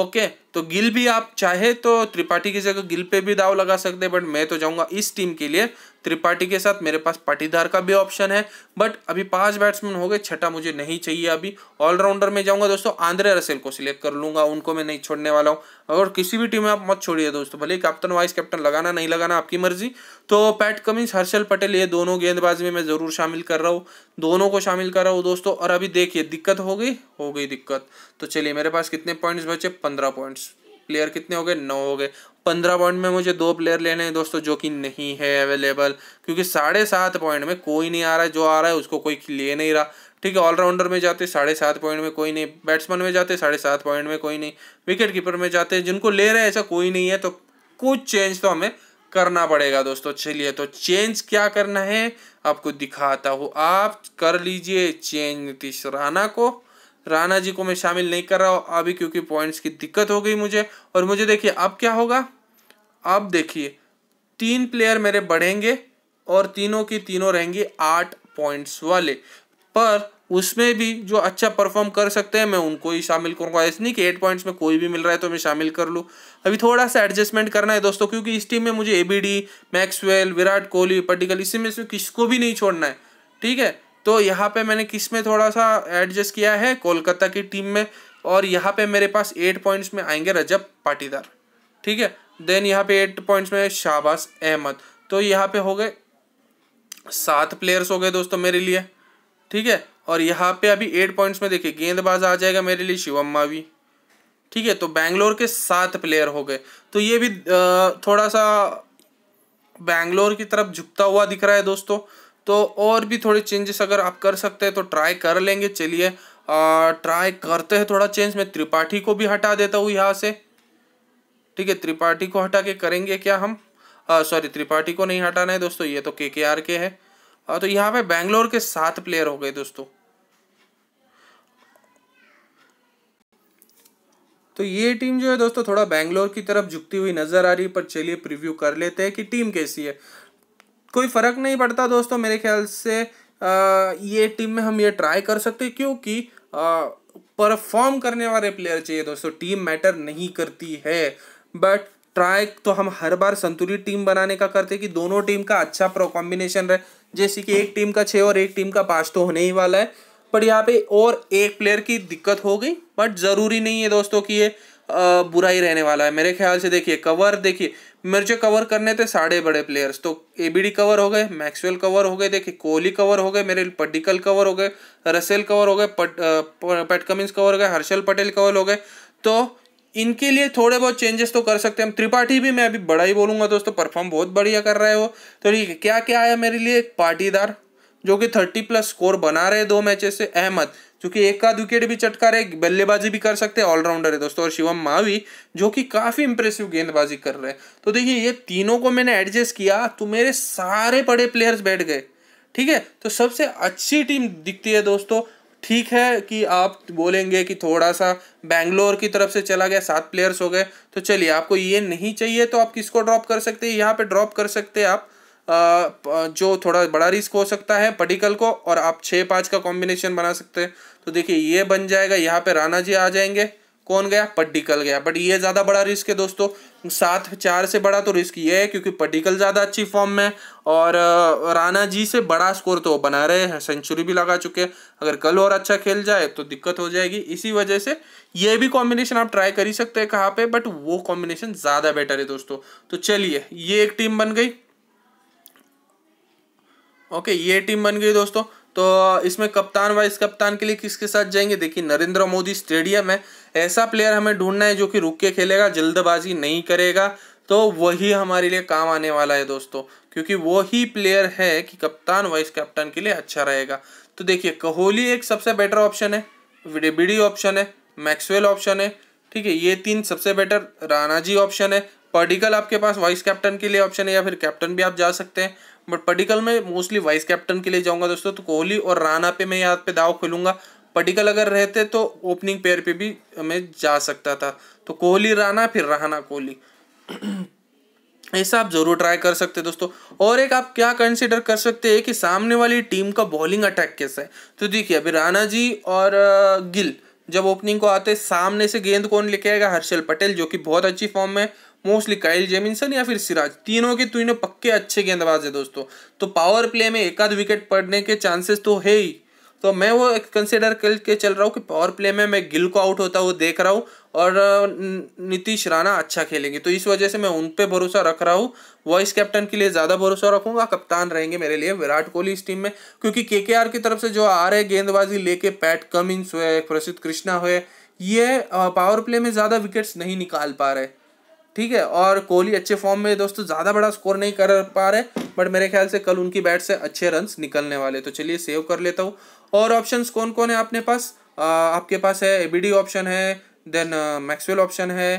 ओके तो गिल भी आप चाहे तो त्रिपाठी की जगह गिल पे भी दाव लगा सकते हैं बट मैं तो जाऊंगा इस टीम के लिए त्रिपाठी के साथ मेरे पास पाटीदार का भी ऑप्शन है बट अभी पांच बैट्समैन हो गए छठा मुझे नहीं चाहिए अभी ऑलराउंडर में जाऊंगा दोस्तों आंद्रे रसेल को सिलेक्ट कर लूंगा उनको मैं नहीं छोड़ने वाला हूँ अगर किसी भी टीम में आप मत छोड़िए दोस्तों भले कैप्टन वाइस कैप्टन लगाना नहीं लगाना आपकी मर्जी तो पैट कमिंस हर्षल पटेल ये दोनों गेंदबाज में मैं ज़रूर शामिल कर रहा हूँ दोनों को शामिल कर रहा हूँ दोस्तों और अभी देखिए दिक्कत हो गई हो गई दिक्कत तो चलिए मेरे पास कितने पॉइंट्स बचे पंद्रह पॉइंट्स प्लेयर कितने हो गए नौ हो गए पंद्रह पॉइंट में मुझे दो प्लेयर लेने हैं दोस्तों जो कि नहीं है अवेलेबल क्योंकि साढ़े सात पॉइंट में कोई नहीं आ रहा है जो आ रहा है उसको कोई ले नहीं रहा ठीक है ऑलराउंडर में जाते साढ़े सात पॉइंट में कोई नहीं बैट्समैन में जाते साढ़े सात पॉइंट में कोई नहीं विकेट कीपर में जाते जिनको ले रहे हैं ऐसा कोई नहीं है तो कुछ चेंज तो हमें करना पड़ेगा दोस्तों चलिए तो चेंज क्या करना है आपको दिखाता हूँ आप कर लीजिए चेंज नीतीश राणा को राणा जी को मैं शामिल नहीं कर रहा हूँ अभी क्योंकि पॉइंट्स की दिक्कत हो गई मुझे और मुझे देखिए अब क्या होगा अब देखिए तीन प्लेयर मेरे बढ़ेंगे और तीनों की तीनों रहेंगे आठ पॉइंट्स वाले पर उसमें भी जो अच्छा परफॉर्म कर सकते हैं मैं उनको ही शामिल करूंगा ऐसे नहीं कि एट पॉइंट्स में कोई भी मिल रहा है तो मैं शामिल कर लूँ अभी थोड़ा सा एडजस्टमेंट करना है दोस्तों क्योंकि इस टीम में मुझे एबीडी मैक्सवेल विराट कोहली पर्टिकल इसी में से किसको भी नहीं छोड़ना है ठीक है तो यहाँ पे मैंने किस में थोड़ा सा एडजस्ट किया है कोलकाता की टीम में और यहाँ पे मेरे पास एट पॉइंट्स में आएंगे रजब पाटीदार ठीक है देन यहाँ पे एट पॉइंट्स में शाबाश अहमद तो यहाँ पे हो गए सात प्लेयर्स हो गए दोस्तों मेरे लिए ठीक है और यहाँ पे अभी एट पॉइंट्स में देखिए गेंदबाज आ जाएगा मेरे लिए शिवम मावी ठीक है तो बैंगलोर के सात प्लेयर हो गए तो ये भी थोड़ा सा बैंगलोर की तरफ झुकता हुआ दिख रहा है दोस्तों तो और भी थोड़े चेंजेस अगर आप कर सकते हैं तो ट्राई कर लेंगे चलिए ट्राई करते हैं थोड़ा चेंज मैं त्रिपाठी को भी हटा देता हूँ यहाँ से ठीक है त्रिपाठी को हटा के करेंगे क्या हम सॉरी त्रिपाठी को नहीं हटाना है दोस्तों ये तो के के आर के है आ, तो यहाँ पे बैंगलोर के सात प्लेयर हो गए दोस्तों तो ये टीम जो है दोस्तों थोड़ा बैंगलोर की तरफ झुकती हुई नजर आ रही पर चलिए प्रीव्यू कर लेते हैं कि टीम कैसी है कोई फ़र्क नहीं पड़ता दोस्तों मेरे ख्याल से ये टीम में हम ये ट्राई कर सकते क्योंकि परफॉर्म करने वाले प्लेयर चाहिए दोस्तों टीम मैटर नहीं करती है बट ट्राई तो हम हर बार संतुलित टीम बनाने का करते कि दोनों टीम का अच्छा प्रो कॉम्बिनेशन रहे जैसे कि एक टीम का छः और एक टीम का पाँच तो होने ही वाला है पर यहाँ पे और एक प्लेयर की दिक्कत हो गई बट ज़रूरी नहीं है दोस्तों कि ये बुरा ही रहने वाला है मेरे ख्याल से देखिए कवर देखिए मेरे जो कवर करने थे साढ़े बड़े प्लेयर्स तो एबीडी कवर हो गए मैक्सवेल कवर हो गए देखिए कोहली कवर हो गए मेरे पड्डिकल कवर हो गए रसेल कवर हो गए पैट कमिंस कवर हो गए हर्षल पटेल कवर हो गए तो इनके लिए थोड़े बहुत चेंजेस तो कर सकते हैं हम त्रिपाठी भी मैं अभी बड़ा ही बोलूंगा दोस्तों परफॉर्म बहुत बढ़िया कर रहा है वो तो ठीक है क्या क्या आया मेरे लिए पाटीदार जो कि थर्टी प्लस स्कोर बना रहे दो मैचेस से अहमद चूंकि एक का विकेट भी चटका रहे बल्लेबाजी भी कर सकते हैं ऑलराउंडर है दोस्तों और शिवम मावी जो कि काफ़ी इंप्रेसिव गेंदबाजी कर रहे हैं तो देखिए ये तीनों को मैंने एडजस्ट किया तो मेरे सारे बड़े प्लेयर्स बैठ गए ठीक है तो सबसे अच्छी टीम दिखती है दोस्तों ठीक है कि आप बोलेंगे कि थोड़ा सा बैंगलोर की तरफ से चला गया सात प्लेयर्स हो गए तो चलिए आपको ये नहीं चाहिए तो आप किसको ड्रॉप कर सकते हैं यहाँ पे ड्रॉप कर सकते हैं आप जो थोड़ा बड़ा रिस्क हो सकता है पटिकल को और आप छः पाँच का कॉम्बिनेशन बना सकते हैं तो देखिए ये बन जाएगा यहाँ पे राणा जी आ जाएंगे कौन गया पटिकल गया बट ये ज़्यादा बड़ा रिस्क है दोस्तों सात चार से बड़ा तो रिस्क ये है क्योंकि पटिकल ज़्यादा अच्छी फॉर्म में और राणा जी से बड़ा स्कोर तो बना रहे हैं सेंचुरी भी लगा चुके हैं अगर कल और अच्छा खेल जाए तो दिक्कत हो जाएगी इसी वजह से ये भी कॉम्बिनेशन आप ट्राई कर ही सकते हैं कहाँ पे बट वो कॉम्बिनेशन ज़्यादा बेटर है दोस्तों तो चलिए ये एक टीम बन गई ओके ये टीम बन गई दोस्तों तो इसमें कप्तान वाइस कप्तान के लिए किसके साथ जाएंगे देखिए नरेंद्र मोदी स्टेडियम है ऐसा प्लेयर हमें ढूंढना है जो कि रुक के खेलेगा जल्दबाजी नहीं करेगा तो वही हमारे लिए काम आने वाला है दोस्तों क्योंकि वही प्लेयर है कि कप्तान वाइस कैप्टन के लिए अच्छा रहेगा तो देखिए कोहली एक सबसे बेटर ऑप्शन है बिडी ऑप्शन है मैक्सवेल ऑप्शन है ठीक है ये तीन सबसे बेटर राणाजी ऑप्शन है पर्डिकल आपके पास वाइस कैप्टन के लिए ऑप्शन है या फिर कैप्टन भी आप जा सकते हैं बट पडिकल में मोस्टली वाइस कैप्टन के लिए जाऊंगा दोस्तों तो कोहली और राणा पे मैं यहाँ पे दाव खेलूंगा पडिकल अगर रहते तो ओपनिंग पेयर पे भी मैं जा सकता था तो कोहली राणा फिर राना कोहली ऐसा आप जरूर ट्राई कर सकते हैं दोस्तों और एक आप क्या कंसिडर कर सकते हैं कि सामने वाली टीम का बॉलिंग अटैक कैसा है तो देखिए अभी राणा जी और गिल जब ओपनिंग को आते सामने से गेंद कौन लेके आएगा हर्षल पटेल जो कि बहुत अच्छी फॉर्म में मोस्टली काइल जेमिनसन या फिर सिराज तीनों के तीनों पक्के अच्छे गेंदबाज है दोस्तों तो पावर प्ले में एकाध विकेट पड़ने के चांसेस तो है ही तो मैं वो कंसिडर करके चल रहा हूँ कि पावर प्ले में मैं गिल को आउट होता हुआ देख रहा हूँ और नीतीश राणा अच्छा खेलेंगे तो इस वजह से मैं उन पर भरोसा रख रहा हूँ वाइस कैप्टन के लिए ज़्यादा भरोसा रखूँगा कप्तान रहेंगे मेरे लिए विराट कोहली इस टीम में क्योंकि के की तरफ से जो आ रहे गेंदबाजी लेके पैट कमिंस हुए प्रसिद्ध कृष्णा हुए ये पावर प्ले में ज़्यादा विकेट्स नहीं निकाल पा रहे ठीक है और कोहली अच्छे फॉर्म में दोस्तों ज़्यादा बड़ा स्कोर नहीं कर पा रहे बट मेरे ख्याल से कल उनकी बैट से अच्छे रन निकलने वाले तो चलिए सेव कर लेता हूँ और ऑप्शन कौन कौन है आपने पास आ, आपके पास है ए ऑप्शन है देन मैक्सवेल ऑप्शन है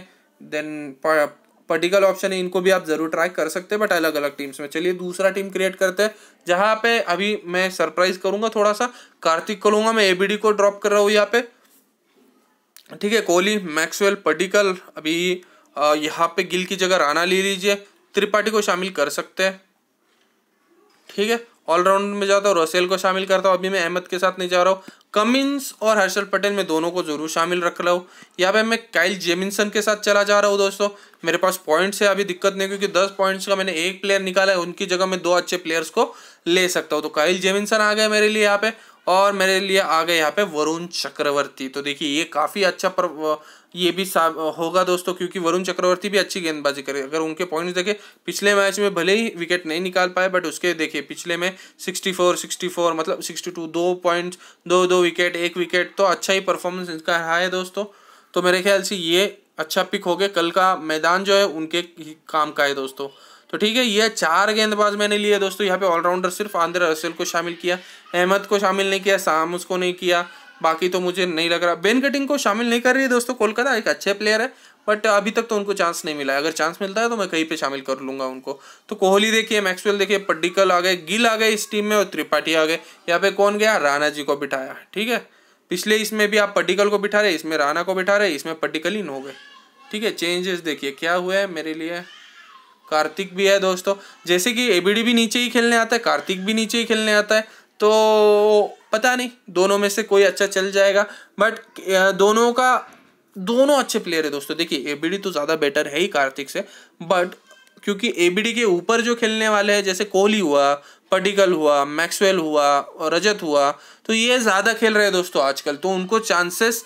देन पर्टिकल ऑप्शन है इनको भी आप ज़रूर ट्राई कर सकते हैं बट अलग अलग टीम्स में चलिए दूसरा टीम क्रिएट करते हैं जहाँ पे अभी मैं सरप्राइज करूँगा थोड़ा सा कार्तिक को लूँगा मैं एबीडी को ड्रॉप कर रहा हूँ यहाँ पे ठीक है कोहली मैक्सवेल पर्टिकल अभी यहाँ पे गिल की जगह राणा ले लीजिए त्रिपाठी को शामिल कर सकते हैं ठीक है ऑलराउंड में जाता हूँ रसेल को शामिल करता हूँ अभी मैं अहमद के साथ नहीं जा रहा हूँ कमिंस और हर्षल पटेल मैं दोनों को जरूर शामिल रख रहा हूँ यहाँ पे मैं काइल जेमिनसन के साथ चला जा रहा हूँ दोस्तों मेरे पास पॉइंट्स है अभी दिक्कत नहीं क्योंकि दस पॉइंट्स का मैंने एक प्लेयर निकाला है उनकी जगह मैं दो अच्छे प्लेयर्स को ले सकता हूँ तो काइल जेमिनसन आ गए मेरे लिए यहाँ पे और मेरे लिए आ गए यहाँ पे वरुण चक्रवर्ती तो देखिए ये काफ़ी अच्छा पर ये भी होगा दोस्तों क्योंकि वरुण चक्रवर्ती भी अच्छी गेंदबाजी करे अगर उनके पॉइंट्स देखें पिछले मैच में भले ही विकेट नहीं निकाल पाए बट उसके देखिए पिछले में 64 64 मतलब 62 दो पॉइंट्स दो दो विकेट एक विकेट तो अच्छा ही परफॉर्मेंस इनका रहा है दोस्तों तो मेरे ख्याल से ये अच्छा पिक हो गया कल का मैदान जो है उनके काम का है दोस्तों तो ठीक है ये चार गेंदबाज मैंने लिए दोस्तों यहाँ पे ऑलराउंडर सिर्फ आंद्रे रसेल को शामिल किया अहमद को शामिल नहीं किया सामस को नहीं किया बाकी तो मुझे नहीं लग रहा बेन कटिंग को शामिल नहीं कर रही है दोस्तों कोलकाता एक अच्छे प्लेयर है बट अभी तक तो उनको चांस नहीं मिला है अगर चांस मिलता है तो मैं कहीं पे शामिल कर लूंगा उनको तो कोहली देखिए मैक्सवेल देखिए पड्डिकल आ गए गिल आ गए इस टीम में और त्रिपाठी आ गए यहाँ पे कौन गया राणा जी को बिठाया ठीक है पिछले इसमें भी आप पड्डिकल को बिठा रहे इसमें राणा को बिठा रहे इसमें पड्डिकल ही हो गए ठीक है चेंजेस देखिए क्या हुआ है मेरे लिए कार्तिक भी है दोस्तों जैसे कि एबीडी भी नीचे ही खेलने आता है कार्तिक भी नीचे ही खेलने आता है तो पता नहीं दोनों में से कोई अच्छा चल जाएगा बट दोनों का दोनों अच्छे प्लेयर है दोस्तों देखिए एबीडी तो ज़्यादा बेटर है ही कार्तिक से बट क्योंकि एबीडी के ऊपर जो खेलने वाले हैं जैसे कोहली हुआ पडिकल हुआ मैक्सवेल हुआ रजत हुआ तो ये ज़्यादा खेल रहे हैं दोस्तों आजकल तो उनको चांसेस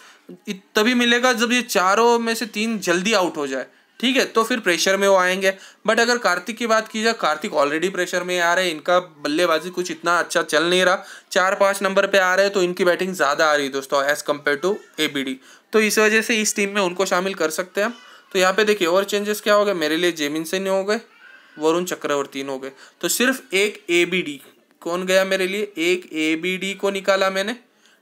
तभी मिलेगा जब ये चारों में से तीन जल्दी आउट हो जाए ठीक है तो फिर प्रेशर में वो आएंगे बट अगर कार्तिक की बात की जाए कार्तिक ऑलरेडी प्रेशर में आ रहे हैं इनका बल्लेबाजी कुछ इतना अच्छा चल नहीं रहा चार पाँच नंबर पे आ रहे हैं तो इनकी बैटिंग ज़्यादा आ रही है दोस्तों एज़ कम्पेयर टू ए तो इस वजह से इस टीम में उनको शामिल कर सकते हैं हम तो यहाँ पे देखिए और चेंजेस क्या हो गए मेरे लिए से हो गए वरुण चक्रवर्ती हो गए तो सिर्फ एक ए कौन गया मेरे लिए एक ए को निकाला मैंने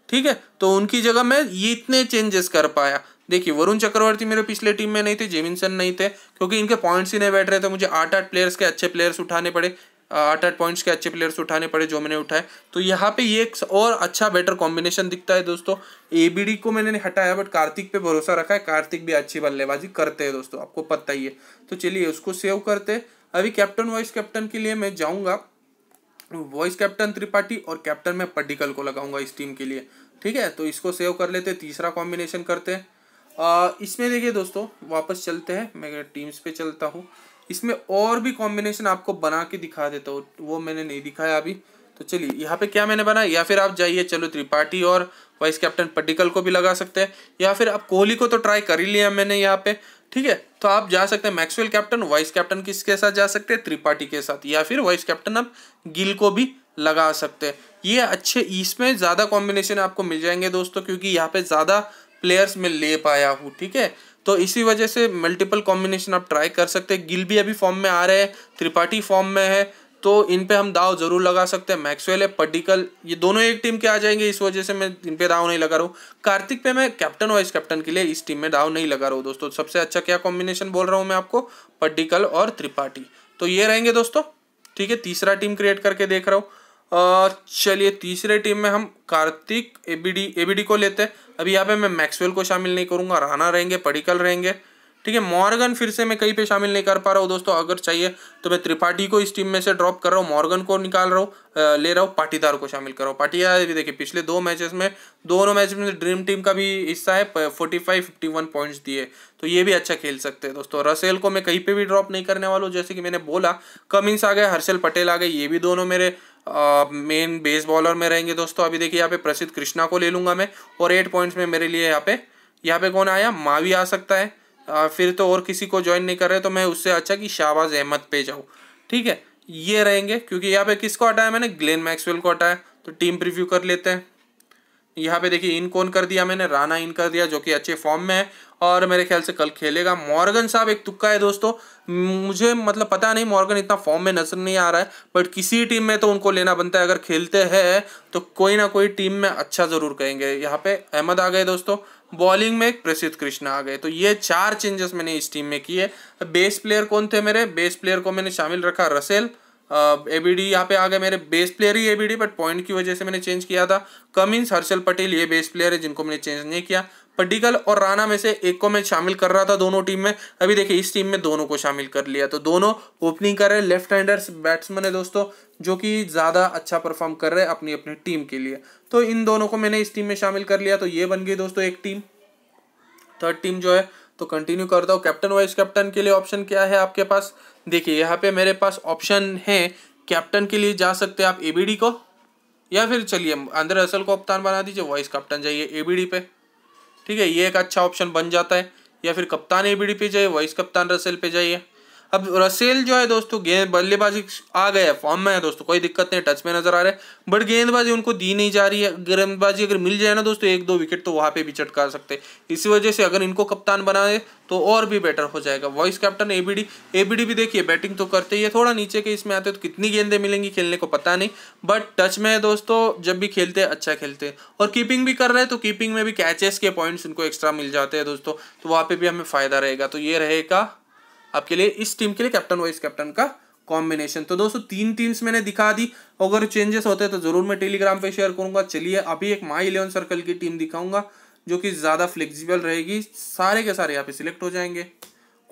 ठीक है तो उनकी जगह मैं ये इतने चेंजेस कर पाया देखिए वरुण चक्रवर्ती मेरे पिछले टीम में नहीं थे जेमिनसन नहीं थे क्योंकि इनके पॉइंट्स ही नहीं बैठ रहे थे मुझे आठ आठ प्लेयर्स के अच्छे प्लेयर्स उठाने पड़े आठ आठ पॉइंट्स के अच्छे प्लेयर्स उठाने पड़े जो मैंने उठाए तो यहाँ पे ये एक और अच्छा बेटर कॉम्बिनेशन दिखता है दोस्तों ए को मैंने हटाया बट कार्तिक पे भरोसा रखा है कार्तिक भी अच्छी बल्लेबाजी करते हैं दोस्तों आपको पता ही है तो चलिए उसको सेव करते अभी कैप्टन वाइस कैप्टन के लिए मैं जाऊँगा वॉइस कैप्टन त्रिपाठी और कैप्टन मैं पड्डिकल को लगाऊंगा इस टीम के लिए ठीक है तो इसको सेव कर लेते तीसरा कॉम्बिनेशन करते हैं इसमें देखिए दोस्तों वापस चलते हैं मैं टीम्स पे चलता हूँ इसमें और भी कॉम्बिनेशन आपको बना के दिखा देता हूँ वो मैंने नहीं दिखाया अभी तो चलिए यहाँ पे क्या मैंने बनाया या फिर आप जाइए चलो त्रिपाठी और वाइस कैप्टन पटिकल को भी लगा सकते हैं या फिर आप कोहली को तो ट्राई कर ही लिया मैंने यहाँ पे ठीक है तो आप जा सकते हैं मैक्सवेल कैप्टन वाइस कैप्टन किसके साथ जा सकते हैं त्रिपाठी के साथ या फिर वाइस कैप्टन आप गिल को भी लगा सकते हैं ये अच्छे इसमें ज़्यादा कॉम्बिनेशन आपको मिल जाएंगे दोस्तों क्योंकि यहाँ पे ज़्यादा प्लेयर्स में ले पाया हूँ ठीक है तो इसी वजह से मल्टीपल कॉम्बिनेशन आप ट्राई कर सकते हैं गिल भी अभी फॉर्म में आ रहे हैं त्रिपाठी फॉर्म में है तो इन पे हम दाव जरूर लगा सकते हैं मैक्सवेल है पडिकल ये दोनों एक टीम के आ जाएंगे इस वजह से मैं इन पे दाव नहीं लगा रहा हूँ कार्तिक पे मैं कैप्टन वाइस कैप्टन के लिए इस टीम में दाव नहीं लगा रहा हूँ दोस्तों सबसे अच्छा क्या कॉम्बिनेशन बोल रहा हूँ मैं आपको पड्डिकल और त्रिपाठी तो ये रहेंगे दोस्तों ठीक है तीसरा टीम क्रिएट करके देख रहा हूँ चलिए तीसरे टीम में हम कार्तिक एबीडी एबीडी को लेते हैं अभी यहाँ पे मैं मैक्सवेल को शामिल नहीं करूँगा राणा रहेंगे पडिकल रहेंगे ठीक है मॉर्गन फिर से मैं कहीं पे शामिल नहीं कर पा रहा हूँ दोस्तों अगर चाहिए तो मैं त्रिपाठी को इस टीम में से ड्रॉप कर रहा हूँ मॉर्गन को निकाल रहा हूँ ले रहा हूँ पाटीदार को शामिल कर रहा हूँ पाटीदार भी देखिए पिछले दो मैचेस में दोनों मैच में ड्रीम टीम का भी हिस्सा है forty five fifty one points दिए तो ये भी अच्छा खेल सकते हैं दोस्तों रसेल को मैं कहीं पर भी ड्रॉप नहीं करने वाला हूँ जैसे कि मैंने बोला कमिंस आ गए हर्षल पटेल आ गए ये भी दोनों मेरे मेन बेस बॉलर में रहेंगे दोस्तों अभी देखिए यहाँ पे प्रसिद्ध कृष्णा को ले लूंगा मैं और एट पॉइंट्स में मेरे लिए यहाँ पे यहाँ पे कौन आया मावी आ सकता है आ, फिर तो और किसी को ज्वाइन नहीं कर रहे तो मैं उससे अच्छा कि शाहबाज अहमद पे जाऊँ ठीक है ये रहेंगे क्योंकि यहाँ पे किसको हटाया मैंने ग्लेन मैक्सवेल को हटाया तो टीम प्रिव्यू कर लेते हैं यहाँ पे देखिए इन कौन कर दिया मैंने राना इन कर दिया जो कि अच्छे फॉर्म में है और मेरे ख्याल से कल खेलेगा मॉर्गन साहब एक तुक्का है दोस्तों मुझे मतलब पता नहीं मॉर्गन इतना फॉर्म में नजर नहीं आ रहा है बट किसी टीम में तो उनको लेना बनता है अगर खेलते हैं तो कोई ना कोई टीम में अच्छा ज़रूर कहेंगे यहाँ पे अहमद आ गए दोस्तों बॉलिंग में प्रसिद्ध कृष्णा आ गए तो ये चार चेंजेस मैंने इस टीम में किए बेस प्लेयर कौन थे मेरे बेस प्लेयर को मैंने शामिल रखा रसेल ए बी डी यहाँ पे आ गए मेरे बेस प्लेयर ही A B D but point की वजह से मैंने चेंज किया था कमिंस हर्षल पटेल ये बेस प्लेयर है जिनको मैंने चेंज नहीं किया पड्डिकल और राणा में से एक को मैं शामिल कर रहा था दोनों टीम में अभी देखिए इस टीम में दोनों को शामिल कर लिया तो दोनों ओपनिंग कर रहे हैं लेफ्ट हैंडर्स बैट्समैन है दोस्तों जो कि ज़्यादा अच्छा परफॉर्म कर रहे हैं अपनी अपनी टीम के लिए तो इन दोनों को मैंने इस टीम में शामिल कर लिया तो ये बन गई दोस्तों एक टीम थर्ड टीम जो है तो कंटिन्यू करता हूँ कैप्टन वाइस कैप्टन के लिए ऑप्शन क्या है आपके पास देखिए यहाँ पे मेरे पास ऑप्शन है कैप्टन के लिए जा सकते हैं आप एबीडी को या फिर चलिए अंदर असल को कप्तान बना दीजिए वाइस कैप्टन जाइए एबीडी पे ठीक है ये एक अच्छा ऑप्शन बन जाता है या फिर कप्तान एबीडी पे जाइए वाइस कप्तान रसेल पे जाइए अब रसेल जो है दोस्तों गेंद बल्लेबाजी आ गया फॉर्म में है दोस्तों कोई दिक्कत नहीं टच में नजर आ रहा है बट गेंदबाजी उनको दी नहीं जा रही है गेंदबाजी अगर मिल जाए ना दोस्तों एक दो विकेट तो वहाँ पे भी चटका सकते इसी वजह से अगर इनको कप्तान बनाए तो और भी बेटर हो जाएगा वाइस कैप्टन एबीडी एबीडी भी देखिए बैटिंग तो करते ही है थोड़ा नीचे के इसमें आते तो कितनी गेंदें मिलेंगी खेलने को पता नहीं बट टच में है दोस्तों जब भी खेलते हैं अच्छा खेलते हैं और कीपिंग भी कर रहे हैं तो कीपिंग में भी कैचेस के पॉइंट्स उनको एक्स्ट्रा मिल जाते हैं दोस्तों तो वहाँ पे भी हमें फ़ायदा रहेगा तो ये रहेगा आपके लिए इस टीम के लिए कैप्टन वाइस कैप्टन का कॉम्बिनेशन तो दोस्तों तीन टीम्स मैंने दिखा दी अगर चेंजेस होते हैं तो जरूर मैं टेलीग्राम पे शेयर करूंगा चलिए अभी एक माई इलेवन सर्कल की टीम दिखाऊंगा जो कि ज़्यादा फ्लेक्सिबल रहेगी सारे के सारे यहाँ पे सिलेक्ट हो जाएंगे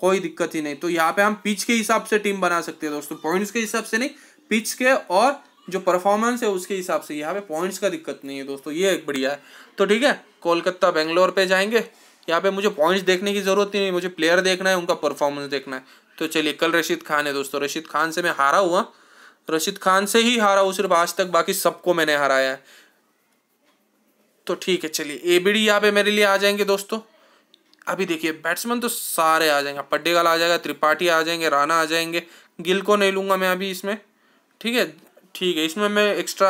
कोई दिक्कत ही नहीं तो यहाँ पे हम पिच के हिसाब से टीम बना सकते हैं दोस्तों पॉइंट्स के हिसाब से नहीं पिच के और जो परफॉर्मेंस है उसके हिसाब से यहाँ पे पॉइंट्स का दिक्कत नहीं है दोस्तों ये एक बढ़िया है तो ठीक है कोलकाता बेंगलोर पे जाएंगे यहाँ पे मुझे पॉइंट्स देखने की ज़रूरत ही नहीं मुझे प्लेयर देखना है उनका परफॉर्मेंस देखना है तो चलिए कल रशीद खान है दोस्तों रशीद खान से मैं हारा हुआ रशीद खान से ही हारा हूँ सिर्फ आज तक बाकी सबको मैंने हराया है तो ठीक है चलिए ए बी डी यहाँ पे मेरे लिए आ जाएंगे दोस्तों अभी देखिए बैट्समैन तो सारे आ जाएंगे पड्डेगाल आ जाएगा त्रिपाठी आ जाएंगे राणा आ जाएंगे गिल को नहीं लूंगा मैं अभी इसमें ठीक है ठीक है इसमें मैं एक्स्ट्रा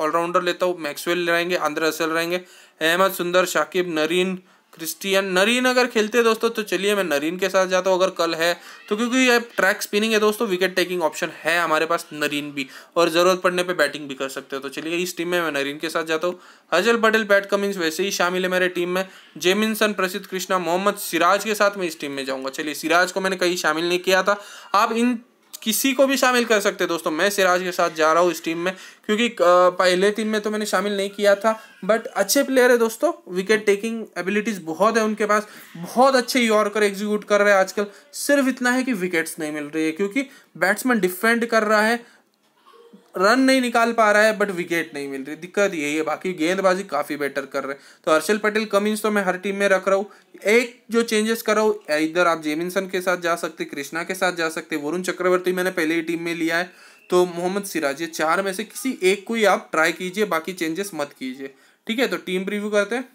ऑलराउंडर लेता हूँ मैक्सवेल रहेंगे आंद्र असल रहेंगे अहमद सुंदर शाकिब नरीन क्रिस्टियन नरीन अगर खेलते दोस्तों तो चलिए मैं नरीन के साथ जाता हूँ अगर कल है तो क्योंकि ये ट्रैक स्पिनिंग है दोस्तों विकेट टेकिंग ऑप्शन है हमारे पास नरीन भी और ज़रूरत पड़ने पर बैटिंग भी कर सकते हो तो चलिए इस टीम में मैं नरीन के साथ जाता हूँ हजल पटेल पैट कमिंग्स वैसे ही शामिल है मेरे टीम में जेमिनसन प्रसिद्ध कृष्णा मोहम्मद सिराज के साथ मैं इस टीम में जाऊँगा चलिए सिराज को मैंने कहीं शामिल नहीं किया था आप इन किसी को भी शामिल कर सकते हैं दोस्तों मैं सिराज के साथ जा रहा हूँ इस टीम में क्योंकि पहले टीम में तो मैंने शामिल नहीं किया था बट अच्छे प्लेयर है दोस्तों विकेट टेकिंग एबिलिटीज़ बहुत है उनके पास बहुत अच्छे यॉर्कर एग्जीक्यूट कर रहे हैं आजकल सिर्फ इतना है कि विकेट्स नहीं मिल रही है क्योंकि बैट्समैन डिफेंड कर रहा है रन नहीं निकाल पा रहा है बट विकेट नहीं मिल रही दिक्कत यही है बाकी गेंदबाजी काफ़ी बेटर कर रहे हैं तो हर्षल पटेल कमिंस तो मैं हर टीम में रख रहा हूँ एक जो चेंजेस कर रहा हूँ इधर आप जेमिनसन के साथ जा सकते कृष्णा के साथ जा सकते वरुण चक्रवर्ती मैंने पहले ही टीम में लिया है तो मोहम्मद सिराज ये चार में से किसी एक को ही आप ट्राई कीजिए बाकी चेंजेस मत कीजिए ठीक है तो टीम रिव्यू करते हैं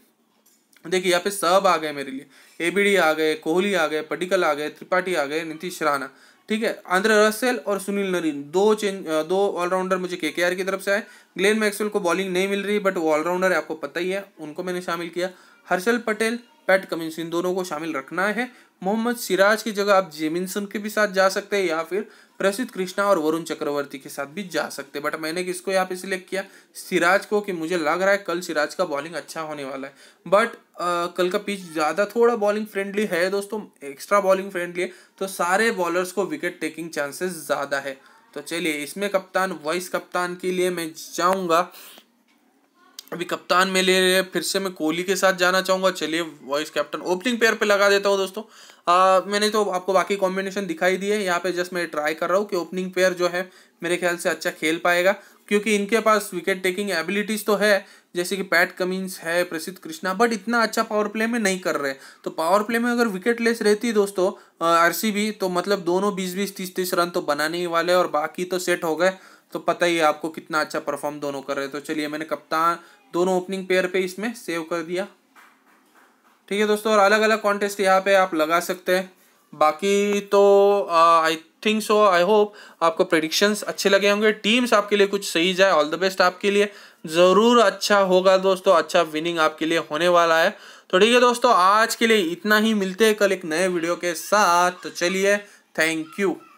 देखिए यहाँ पे सब आ गए मेरे लिए एबीडी आ गए कोहली आ गए पडिकल आ गए त्रिपाठी आ गए नीतीश राणा ठीक है आंद्रे रसेल और सुनील नरीन दो चेंज दो ऑलराउंडर मुझे के की तरफ से आए ग्लेन मैक्सवेल को बॉलिंग नहीं मिल रही बट वो ऑलराउंडर है आपको पता ही है उनको मैंने शामिल किया हर्षल पटेल पैट कमिंस इन दोनों को शामिल रखना है मोहम्मद सिराज की जगह आप जेमिनसन के भी साथ जा सकते हैं या फिर प्रसिद्ध कृष्णा और वरुण चक्रवर्ती के साथ भी जा सकते हैं बट मैंने किसको यहाँ पे सिलेक्ट किया सिराज को कि मुझे लग रहा है कल सिराज का बॉलिंग अच्छा होने वाला है बट कल का पिच ज़्यादा थोड़ा बॉलिंग फ्रेंडली है दोस्तों एक्स्ट्रा बॉलिंग फ्रेंडली है तो सारे बॉलर्स को विकेट टेकिंग चांसेस ज़्यादा है तो चलिए इसमें कप्तान वाइस कप्तान के लिए मैं जाऊँगा अभी कप्तान में ले रहे फिर से मैं कोहली के साथ जाना चाहूँगा चलिए वाइस कैप्टन ओपनिंग पेयर पे लगा देता हूँ दोस्तों आ, मैंने तो आपको बाकी कॉम्बिनेशन दिखाई दिए यहाँ पे जस्ट मैं ट्राई कर रहा हूँ कि ओपनिंग पेयर जो है मेरे ख्याल से अच्छा खेल पाएगा क्योंकि इनके पास विकेट टेकिंग एबिलिटीज़ तो है जैसे कि पैट कमिंस है प्रसिद्ध कृष्णा बट इतना अच्छा पावर प्ले में नहीं कर रहे तो पावर प्ले में अगर विकेट लेस रहती दोस्तों आर तो मतलब दोनों बीस बीस तीस तीस रन तो बनाने ही वाले और बाकी तो सेट हो गए तो पता ही है आपको कितना अच्छा परफॉर्म दोनों कर रहे तो चलिए मैंने कप्तान दोनों ओपनिंग पेयर पे इसमें सेव कर दिया ठीक है दोस्तों और अलग अलग कॉन्टेस्ट यहाँ पे आप लगा सकते हैं बाकी तो I think so I hope आपको प्रडिक्शंस अच्छे लगे होंगे टीम्स आपके लिए कुछ सही जाए ऑल द बेस्ट आपके लिए ज़रूर अच्छा होगा दोस्तों अच्छा विनिंग आपके लिए होने वाला है तो ठीक है दोस्तों आज के लिए इतना ही मिलते हैं कल एक नए वीडियो के साथ तो चलिए थैंक यू